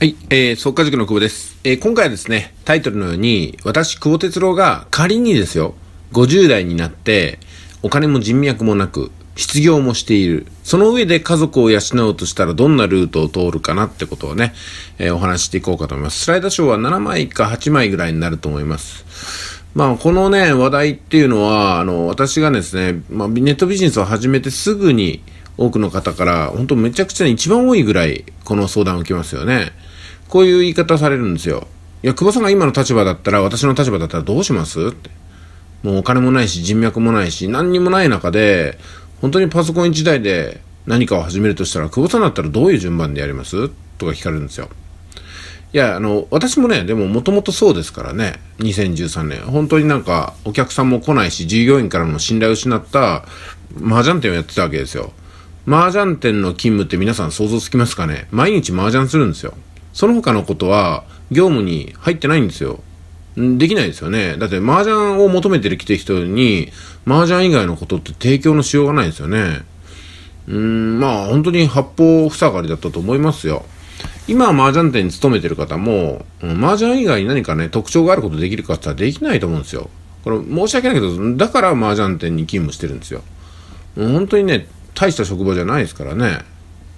はい、えー、速稼塾の久保です、えー、今回はですね、タイトルのように、私、久保哲郎が仮にですよ、50代になって、お金も人脈もなく、失業もしている。その上で家族を養おうとしたらどんなルートを通るかなってことをね、えー、お話していこうかと思います。スライドショーは7枚か8枚ぐらいになると思います。まあ、このね、話題っていうのは、あの、私がですね、まあ、ネットビジネスを始めてすぐに、多くの方から、本当めちゃくちゃ一番多いぐらい、この相談を受けますよね。こういう言い方されるんですよ。いや、久保さんが今の立場だったら、私の立場だったらどうしますって。もうお金もないし、人脈もないし、何にもない中で、本当にパソコン1台で何かを始めるとしたら、久保さんだったらどういう順番でやりますとか聞かれるんですよ。いや、あの、私もね、でももともとそうですからね、2013年。本当になんか、お客さんも来ないし、従業員からも信頼を失った、麻雀店をやってたわけですよ。麻雀店の勤務って皆さん想像つきますかね毎日麻雀するんですよ。その他のことは業務に入ってないんですよ。できないですよね。だって麻雀を求めてきてる人に、麻雀以外のことって提供のしようがないですよね。うーん、まあ本当に八方塞がりだったと思いますよ。今麻雀店に勤めてる方も、麻雀以外に何かね、特徴があることできるかって言ったらできないと思うんですよ。これ申し訳ないけど、だから麻雀店に勤務してるんですよ。本当にね、大した職場じゃないですからね。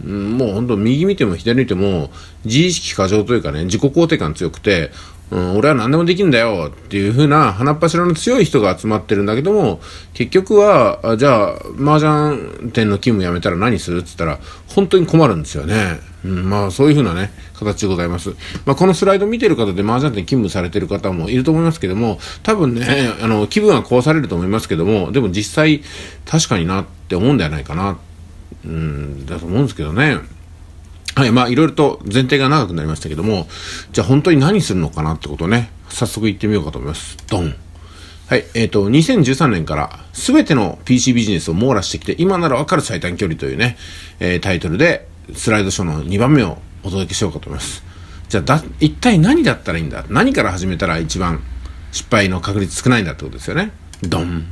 もう本当右見ても左見ても自意識過剰というかね自己肯定感強くて、うん、俺は何でもできるんだよっていう風な鼻っ柱の強い人が集まってるんだけども結局はあじゃあ麻雀店の勤務辞めたら何するって言ったら本当に困るんですよね、うん、まあそういう風なね形でございます、まあ、このスライド見てる方で麻雀店勤務されてる方もいると思いますけども多分ねあの気分は壊されると思いますけどもでも実際確かになって思うんではないかなうん、だと思うんですけどね。はい、まあいろいろと前提が長くなりましたけども、じゃあ本当に何するのかなってことをね、早速行ってみようかと思います。ドン。はい、えっ、ー、と、2013年から全ての PC ビジネスを網羅してきて、今ならわかる最短距離というね、えー、タイトルでスライドショーの2番目をお届けしようかと思います。じゃあだ、一体何だったらいいんだ何から始めたら一番失敗の確率少ないんだってことですよね。ドン。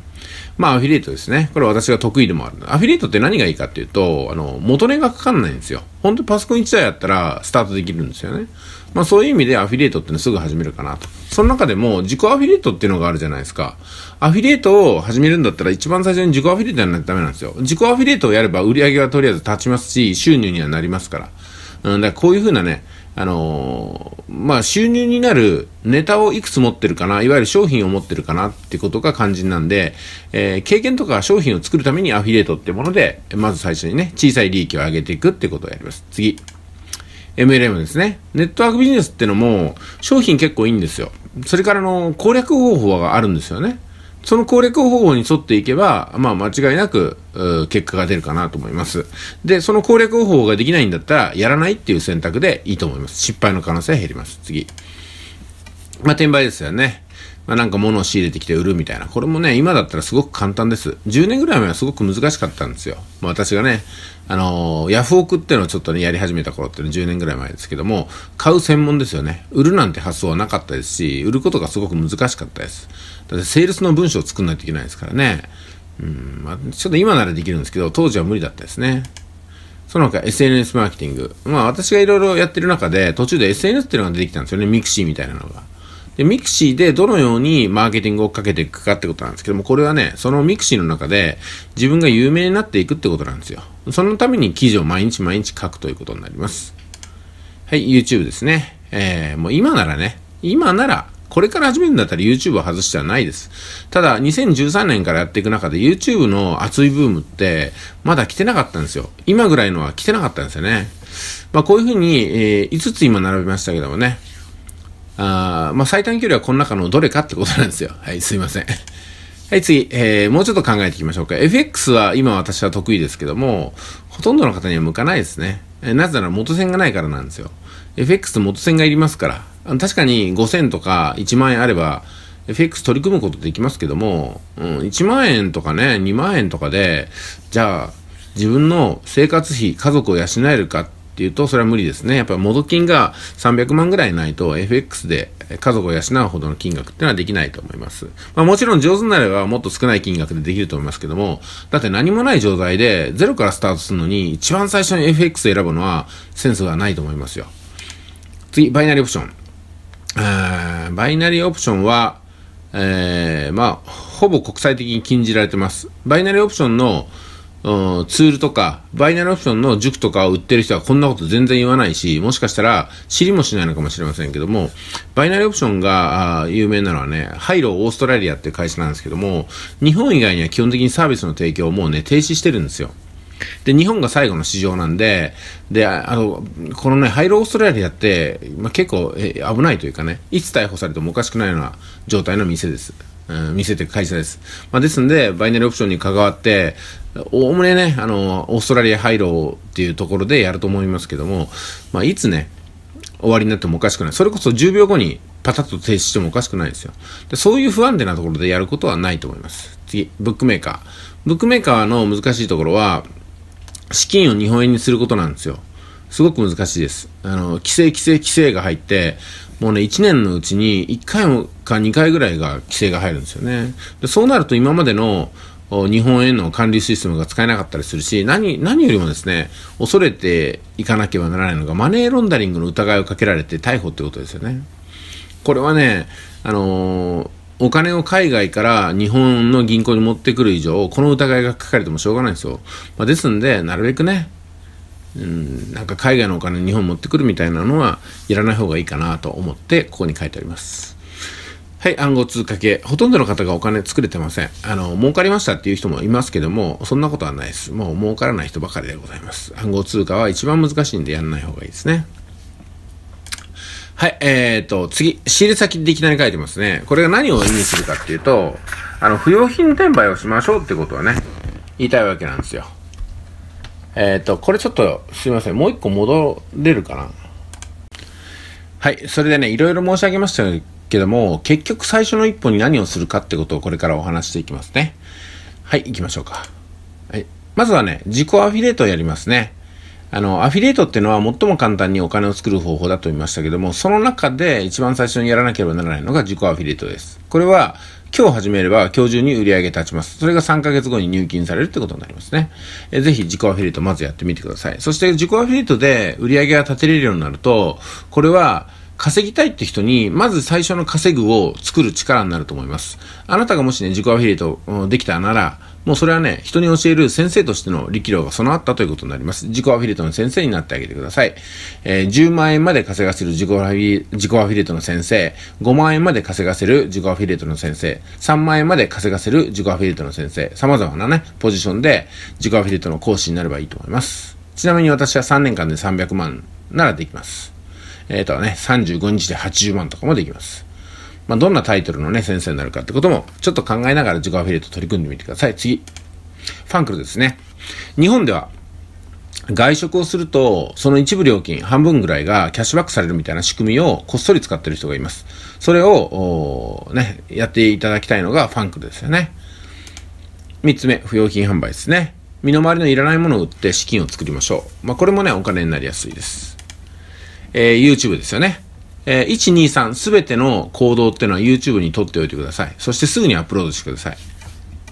まあ、アフィリエイトですね。これ私が得意でもある。アフィリエイトって何がいいかっていうと、あの、元値がかかんないんですよ。本当パソコン1台やったらスタートできるんですよね。まあ、そういう意味でアフィリエイトってのすぐ始めるかなと。その中でも、自己アフィリエイトっていうのがあるじゃないですか。アフィリエイトを始めるんだったら一番最初に自己アフィリエイトやらないとダメなんですよ。自己アフィリエイトをやれば売り上げはとりあえず立ちますし、収入にはなりますから。うん、だからこういうふうなね、あのー、まあ、収入になるネタをいくつ持ってるかな、いわゆる商品を持ってるかなってことが肝心なんで、えー、経験とか商品を作るためにアフィリエイトってもので、まず最初にね、小さい利益を上げていくってことをやります。次。MLM ですね。ネットワークビジネスってのも、商品結構いいんですよ。それからの攻略方法があるんですよね。その攻略方法に沿っていけば、まあ、間違いなく、結果が出るかなと思います。で、その攻略方法ができないんだったら、やらないっていう選択でいいと思います。失敗の可能性は減ります。次。まあ、転売ですよね。まあ、なんか物を仕入れてきて売るみたいな。これもね、今だったらすごく簡単です。10年ぐらい前はすごく難しかったんですよ。まあ、私がね、あのー、ヤフオクっていうのをちょっとね、やり始めた頃っていうのは10年ぐらい前ですけども、買う専門ですよね。売るなんて発想はなかったですし、売ることがすごく難しかったです。だってセールスの文章を作んないといけないですからね。うん、まあ、ちょっと今ならできるんですけど、当時は無理だったですね。その他 SNS マーケティング。まあ私がいろいろやってる中で、途中で SNS っていうのが出てきたんですよね。ミクシーみたいなのが。で、ミクシーでどのようにマーケティングをかけていくかってことなんですけども、これはね、そのミクシーの中で自分が有名になっていくってことなんですよ。そのために記事を毎日毎日書くということになります。はい、YouTube ですね。えー、もう今ならね、今ならこれから始めるんだったら YouTube を外してはないです。ただ、2013年からやっていく中で YouTube の熱いブームって、まだ来てなかったんですよ。今ぐらいのは来てなかったんですよね。まあ、こういうふうに、えー、5つ今並べましたけどもね。あまあ、最短距離はこの中のどれかってことなんですよ。はい、すいません。はい、次、えー、もうちょっと考えていきましょうか。FX は今私は得意ですけども、ほとんどの方には向かないですね。えー、なぜなら元線がないからなんですよ。FX 元線がいりますから。あの確かに5000とか1万円あれば、FX 取り組むことできますけども、うん、1万円とかね、2万円とかで、じゃあ、自分の生活費、家族を養えるかっていうと、それは無理ですね。やっぱり元金が300万ぐらいないと、FX で家族を養うほどの金額っていうのはできないと思います。まあ、もちろん上手になればもっと少ない金額でできると思いますけども、だって何もない状態でゼロからスタートするのに、一番最初に FX 選ぶのはセンスがないと思いますよ。次、バイナリーオプション。バイナリーオプションは、えー、まあ、ほぼ国際的に禁じられてます。バイナリーオプションのツールとか、バイナリーオプションの塾とかを売ってる人はこんなこと全然言わないし、もしかしたら知りもしないのかもしれませんけども、バイナリーオプションが有名なのはね、ハイローオーストラリアっていう会社なんですけども、日本以外には基本的にサービスの提供をもうね、停止してるんですよ。で、日本が最後の市場なんで、で、あの、このね、ハイローストラリアって、まあ、結構え危ないというかね、いつ逮捕されてもおかしくないような状態の店です。うん、店という会社です。まあ、ですんで、バイナリーオプションに関わって、おおむねね、あの、オーストラリアハイローっていうところでやると思いますけども、まあ、いつね、終わりになってもおかしくない。それこそ10秒後にパタッと停止してもおかしくないですよ。でそういう不安定なところでやることはないと思います。次、ブックメーカー。ブックメーカーの難しいところは、資金を日本円にすることなんですよ。すごく難しいです。あの、規制、規制、規制が入って、もうね、1年のうちに1回か2回ぐらいが規制が入るんですよね。でそうなると今までの日本円の管理システムが使えなかったりするし、何、何よりもですね、恐れていかなければならないのが、マネーロンダリングの疑いをかけられて逮捕ってことですよね。これはね、あのー、お金を海外から日本の銀行に持ってくる以上、この疑いがかかれてもしょうがないんですよ。まあ、ですんで、なるべくね、うん、なんか海外のお金日本持ってくるみたいなのはやらない方がいいかなと思ってここに書いてあります。はい、暗号通貨系。ほとんどの方がお金作れてません。あの、儲かりましたっていう人もいますけども、そんなことはないです。もう儲からない人ばかりでございます。暗号通貨は一番難しいんでやらない方がいいですね。はい、えーと、次、仕入れ先でいきなり書いてますね。これが何を意味するかっていうと、あの、不用品転売をしましょうってことはね、言いたいわけなんですよ。えーと、これちょっと、すいません、もう一個戻れるかな。はい、それでね、いろいろ申し上げましたけども、結局最初の一歩に何をするかってことをこれからお話していきますね。はい、行きましょうか。はい、まずはね、自己アフィリエイトをやりますね。あの、アフィリエイトっていうのは最も簡単にお金を作る方法だと言いましたけども、その中で一番最初にやらなければならないのが自己アフィリエイトです。これは、今日始めれば今日中に売り上げ立ちます。それが3ヶ月後に入金されるってことになりますね。えぜひ自己アフィリエイトまずやってみてください。そして自己アフィリエイトで売り上げが立てれるようになると、これは稼ぎたいって人に、まず最初の稼ぐを作る力になると思います。あなたがもしね、自己アフィリエイトできたなら、もうそれはね、人に教える先生としての力量が備わったということになります。自己アフィリエイトの先生になってあげてください。えー、10万円まで稼がせる自己アフィ自己アフィリエイトの先生、5万円まで稼がせる自己アフィリエイトの先生、3万円まで稼がせる自己アフィリエイトの先生、様々なね、ポジションで自己アフィリエイトの講師になればいいと思います。ちなみに私は3年間で300万ならできます。えっ、ー、とね、35日で80万とかもできます。まあ、どんなタイトルのね、先生になるかってことも、ちょっと考えながら自己アフィリエイト取り組んでみてください。次。ファンクルですね。日本では、外食をすると、その一部料金、半分ぐらいがキャッシュバックされるみたいな仕組みをこっそり使ってる人がいます。それを、ね、やっていただきたいのがファンクルですよね。三つ目、不用品販売ですね。身の回りのいらないものを売って資金を作りましょう。まあ、これもね、お金になりやすいです。えー、YouTube ですよね。えー、123すべての行動っていうのは YouTube に撮っておいてください。そしてすぐにアップロードしてください。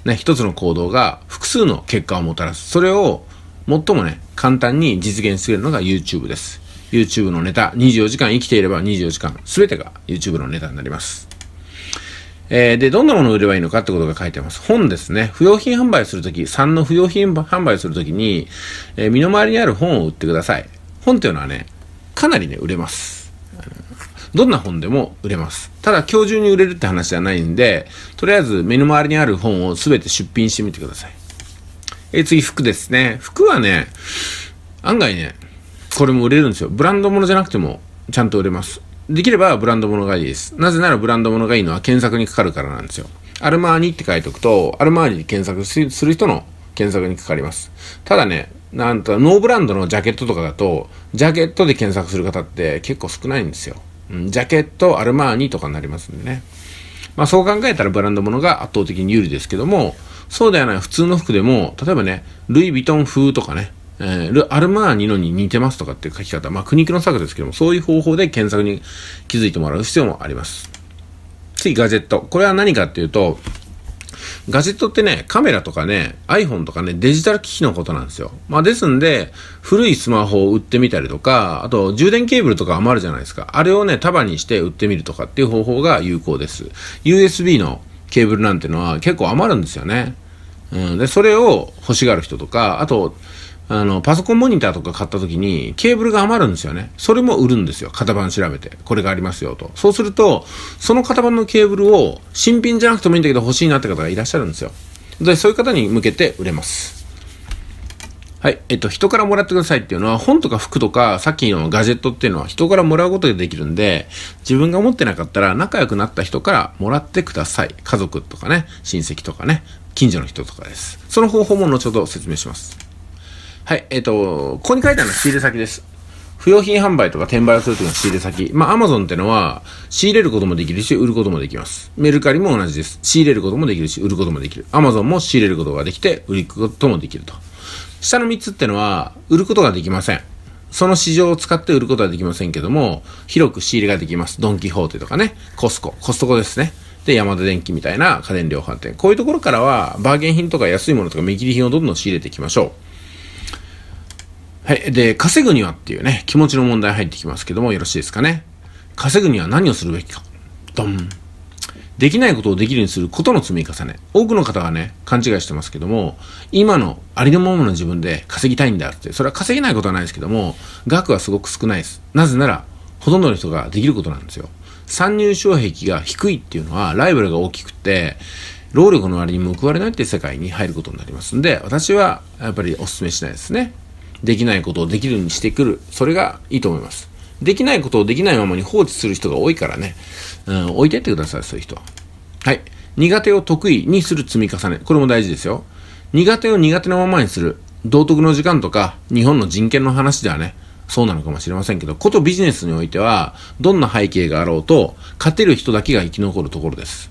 ね、一つの行動が複数の結果をもたらす。それを最もね、簡単に実現するのが YouTube です。YouTube のネタ、24時間生きていれば24時間すべてが YouTube のネタになります。えー、で、どんなものを売ればいいのかってことが書いてます。本ですね。不要品販売するとき、3の不要品販売するときに、えー、身の回りにある本を売ってください。本っていうのはね、かなりね、売れます。どんな本でも売れます。ただ今日中に売れるって話じゃないんで、とりあえず目の周りにある本を全て出品してみてください。え、次、服ですね。服はね、案外ね、これも売れるんですよ。ブランド物じゃなくてもちゃんと売れます。できればブランド物がいいです。なぜならブランド物がいいのは検索にかかるからなんですよ。アルマーニって書いておくと、アルマーニで検索する人の検索にかかります。ただね、なんとノーブランドのジャケットとかだと、ジャケットで検索する方って結構少ないんですよ。うん、ジャケット、アルマーニとかになりますんでね。まあそう考えたらブランド物が圧倒的に有利ですけども、そうではない普通の服でも、例えばね、ルイ・ヴィトン風とかね、えー、アルマーニのに似てますとかっていう書き方、まあ苦肉の策ですけども、そういう方法で検索に気づいてもらう必要もあります。次、ガジェット。これは何かっていうと、ガジェットってね、カメラとかね、iPhone とかね、デジタル機器のことなんですよ。まあですんで、古いスマホを売ってみたりとか、あと充電ケーブルとか余るじゃないですか。あれをね、束にして売ってみるとかっていう方法が有効です。USB のケーブルなんてのは結構余るんですよね。うん、で、それを欲しがる人とか、あと、あの、パソコンモニターとか買った時にケーブルが余るんですよね。それも売るんですよ。型番調べて。これがありますよと。そうすると、その型番のケーブルを新品じゃなくてもいいんだけど欲しいなって方がいらっしゃるんですよ。で、そういう方に向けて売れます。はい。えっと、人からもらってくださいっていうのは、本とか服とか、さっきのガジェットっていうのは人からもらうことでできるんで、自分が持ってなかったら仲良くなった人からもらってください。家族とかね、親戚とかね、近所の人とかです。その方法も後ほど説明します。はい、えっ、ー、と、ここに書いてあるのは仕入れ先です。不用品販売とか転売をするときの仕入れ先。まあ、アマゾンってのは、仕入れることもできるし、売ることもできます。メルカリも同じです。仕入れることもできるし、売ることもできる。アマゾンも仕入れることができて、売ることもできると。下の3つってのは、売ることができません。その市場を使って売ることはできませんけども、広く仕入れができます。ドンキホーテとかね、コスコ、コストコですね。で、山田電機みたいな家電量販店。こういうところからは、バーゲン品とか安いものとか見切り品をどんどん仕入れていきましょう。はい。で、稼ぐにはっていうね、気持ちの問題入ってきますけども、よろしいですかね。稼ぐには何をするべきか。ドン。できないことをできるようにすることの積み重ね。多くの方がね、勘違いしてますけども、今のありのままの自分で稼ぎたいんだって、それは稼げないことはないですけども、額はすごく少ないです。なぜなら、ほとんどの人ができることなんですよ。参入障壁が低いっていうのは、ライバルが大きくて、労力の割に報われないっていう世界に入ることになりますんで、私はやっぱりお勧めしないですね。できないことをできるようにしてくる。それがいいと思います。できないことをできないままに放置する人が多いからね。うん、置いてってください、そういう人は。はい。苦手を得意にする積み重ね。これも大事ですよ。苦手を苦手なままにする。道徳の時間とか、日本の人権の話ではね、そうなのかもしれませんけど、ことビジネスにおいては、どんな背景があろうと、勝てる人だけが生き残るところです。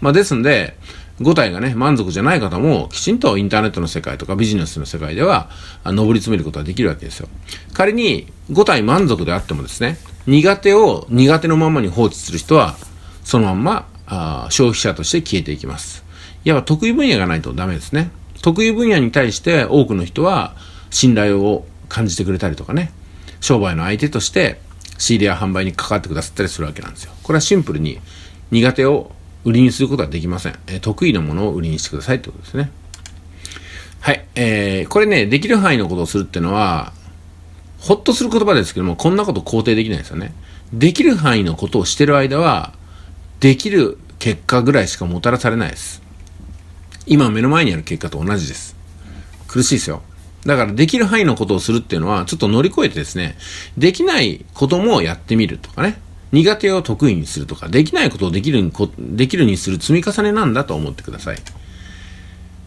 まあ、ですんで、5体がね、満足じゃない方も、きちんとインターネットの世界とかビジネスの世界では、上り詰めることができるわけですよ。仮に5体満足であってもですね、苦手を苦手のままに放置する人は、そのまんまあ消費者として消えていきます。いわば得意分野がないとダメですね。得意分野に対して多くの人は信頼を感じてくれたりとかね、商売の相手として仕入れや販売に関わってくださったりするわけなんですよ。これはシンプルに苦手を売りにすることはできません。え得意なものを売りにしてくださいってことですね。はい。えー、これね、できる範囲のことをするっていうのは、ほっとする言葉ですけども、こんなこと肯定できないですよね。できる範囲のことをしてる間は、できる結果ぐらいしかもたらされないです。今目の前にある結果と同じです。苦しいですよ。だからできる範囲のことをするっていうのは、ちょっと乗り越えてですね、できないこともやってみるとかね。苦手を得意にするとか、できないことをできるできるにする積み重ねなんだと思ってください。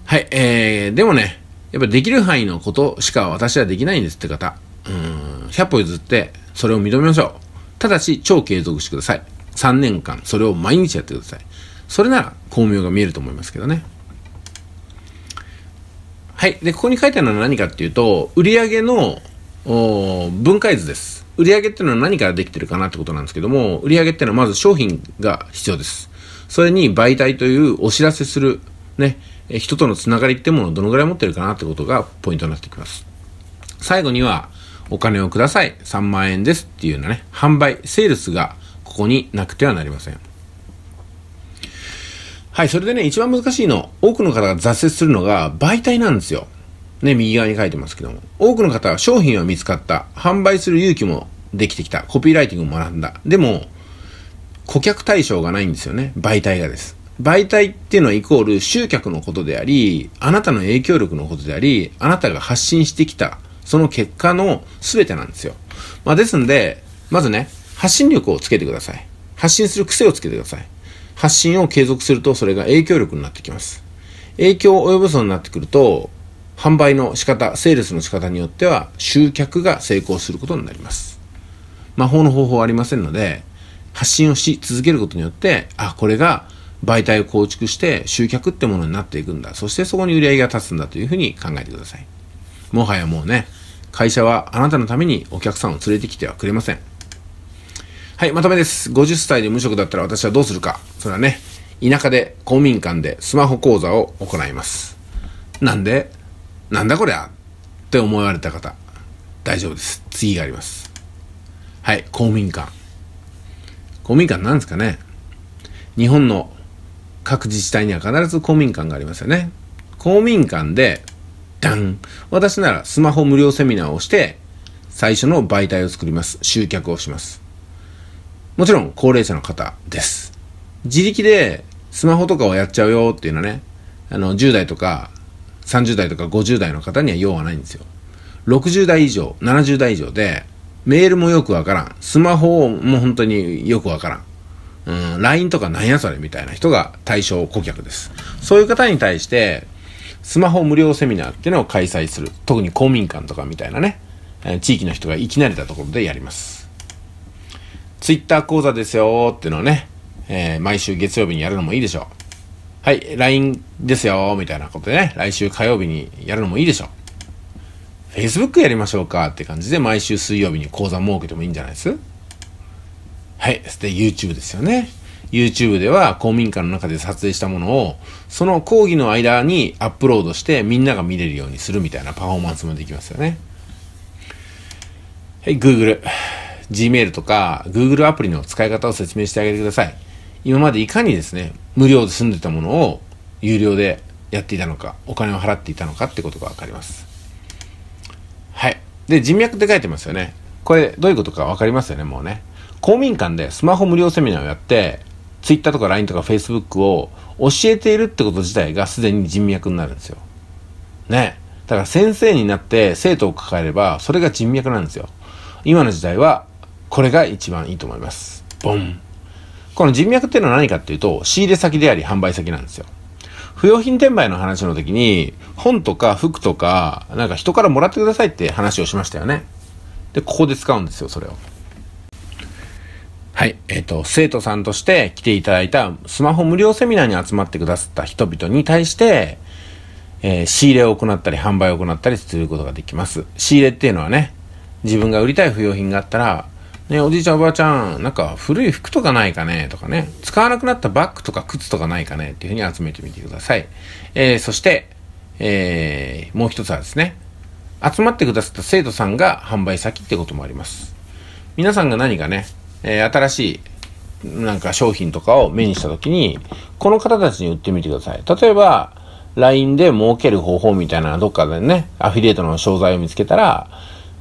はい、えー、でもね、やっぱできる範囲のことしか私はできないんですって方、うん、100歩譲ってそれを認めましょう。ただし、超継続してください。3年間、それを毎日やってください。それなら、巧妙が見えると思いますけどね。はい。で、ここに書いてあるのは何かっていうと、売上の分解図です。売上っていうのは何からできてるかなってことなんですけども、売上っていうのはまず商品が必要です。それに媒体というお知らせする、ね、人とのつながりってものをどのぐらい持ってるかなってことがポイントになってきます。最後には、お金をください。3万円ですっていうようなね、販売、セールスがここになくてはなりません。はい、それでね、一番難しいの、多くの方が挫折するのが媒体なんですよ。ね、右側に書いてますけども、多くの方は商品は見つかった、販売する勇気もできてきた、コピーライティングも学んだ。でも、顧客対象がないんですよね、媒体がです。媒体っていうのはイコール集客のことであり、あなたの影響力のことであり、あなたが発信してきた、その結果の全てなんですよ。まあ、ですんで、まずね、発信力をつけてください。発信する癖をつけてください。発信を継続するとそれが影響力になってきます。影響を及ぼすようになってくると、販売の仕方、セールスの仕方によっては集客が成功することになります。魔法の方法はありませんので、発信をし続けることによって、あ、これが媒体を構築して集客ってものになっていくんだ。そしてそこに売り上げが立つんだというふうに考えてください。もはやもうね、会社はあなたのためにお客さんを連れてきてはくれません。はい、まとめです。50歳で無職だったら私はどうするか。それはね、田舎で公民館でスマホ講座を行います。なんで、なんだこりゃって思われた方、大丈夫です。次があります。はい、公民館。公民館なんですかね日本の各自治体には必ず公民館がありますよね。公民館で、ダン私ならスマホ無料セミナーをして、最初の媒体を作ります。集客をします。もちろん高齢者の方です。自力でスマホとかをやっちゃうよっていうのはね、あの、10代とか30代とか50代の方には用はないんですよ。60代以上、70代以上で、メールもよくわからん。スマホも本当によくわからん。うん、LINE とかなんやそれみたいな人が対象顧客です。そういう方に対して、スマホ無料セミナーっていうのを開催する。特に公民館とかみたいなね、地域の人が生き慣れたところでやります。Twitter 講座ですよっていうのをね、えー、毎週月曜日にやるのもいいでしょう。はい、LINE ですよ、みたいなことでね、来週火曜日にやるのもいいでしょ。Facebook やりましょうかって感じで、毎週水曜日に講座設けてもいいんじゃないですはい、そして YouTube ですよね。YouTube では公民館の中で撮影したものをその講義の間にアップロードしてみんなが見れるようにするみたいなパフォーマンスもできますよね。はい、Google。Gmail とか Google アプリの使い方を説明してあげてください。今までいかにですね、無料で住んでたものを有料でやっていたのか、お金を払っていたのかってことが分かります。はい。で、人脈って書いてますよね。これ、どういうことか分かりますよね、もうね。公民館でスマホ無料セミナーをやって、Twitter とか LINE とか Facebook を教えているってこと自体がすでに人脈になるんですよ。ね。だから先生になって生徒を抱えれば、それが人脈なんですよ。今の時代は、これが一番いいと思います。ボン。この人脈っていうのは何かっていうと、仕入れ先であり販売先なんですよ。不用品転売の話の時に、本とか服とか、なんか人からもらってくださいって話をしましたよね。で、ここで使うんですよ、それを。はい。えっ、ー、と、生徒さんとして来ていただいたスマホ無料セミナーに集まってくださった人々に対して、えー、仕入れを行ったり販売を行ったりすることができます。仕入れっていうのはね、自分が売りたい不用品があったら、ね、おじいちゃんおばあちゃん、なんか古い服とかないかねとかね、使わなくなったバッグとか靴とかないかねっていうふうに集めてみてください。えー、そして、えー、もう一つはですね、集まってくださった生徒さんが販売先ってこともあります。皆さんが何かね、えー、新しい、なんか商品とかを目にしたときに、この方たちに売ってみてください。例えば、LINE で儲ける方法みたいなどっかでね、アフィリエイトの商材を見つけたら、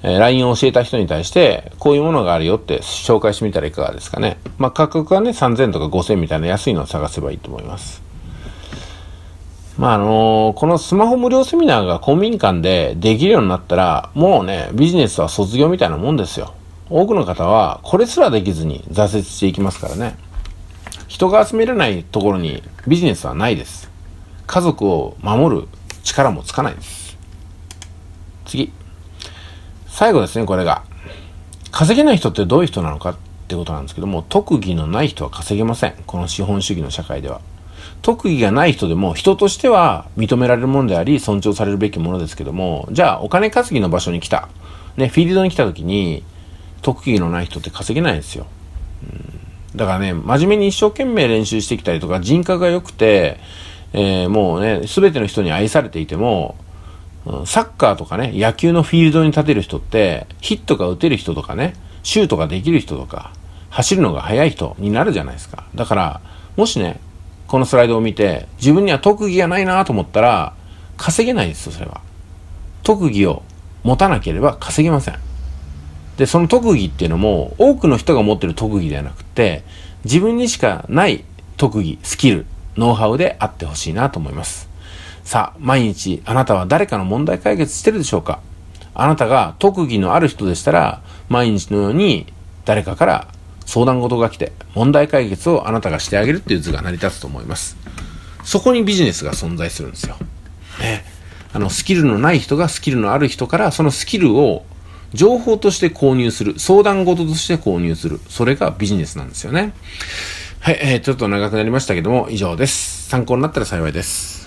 え LINE を教えた人に対して、こういうものがあるよって紹介してみたらいかがですかね。まあ、価格はね、3000とか5000みたいな安いのを探せばいいと思います。まあ、あのー、このスマホ無料セミナーが公民館でできるようになったら、もうね、ビジネスは卒業みたいなもんですよ。多くの方は、これすらできずに挫折していきますからね。人が集めれないところにビジネスはないです。家族を守る力もつかないです。次。最後ですね、これが。稼げない人ってどういう人なのかってことなんですけども、特技のない人は稼げません。この資本主義の社会では。特技がない人でも人としては認められるものであり尊重されるべきものですけどもじゃあお金稼ぎの場所に来た、ね、フィールドに来た時に特技のない人って稼げないんですよ、うん、だからね真面目に一生懸命練習してきたりとか人格が良くて、えー、もうね全ての人に愛されていてもサッカーとかね、野球のフィールドに立てる人って、ヒットが打てる人とかね、シュートができる人とか、走るのが速い人になるじゃないですか。だから、もしね、このスライドを見て、自分には特技がないなと思ったら、稼げないですよ、それは。特技を持たなければ稼げません。で、その特技っていうのも、多くの人が持ってる特技ではなくて、自分にしかない特技、スキル、ノウハウであってほしいなと思います。さあ、毎日あなたは誰かの問題解決してるでしょうかあなたが特技のある人でしたら、毎日のように誰かから相談事が来て、問題解決をあなたがしてあげるっていう図が成り立つと思います。そこにビジネスが存在するんですよ。ね。あの、スキルのない人がスキルのある人から、そのスキルを情報として購入する、相談事として購入する。それがビジネスなんですよね。はい、えー、ちょっと長くなりましたけども、以上です。参考になったら幸いです。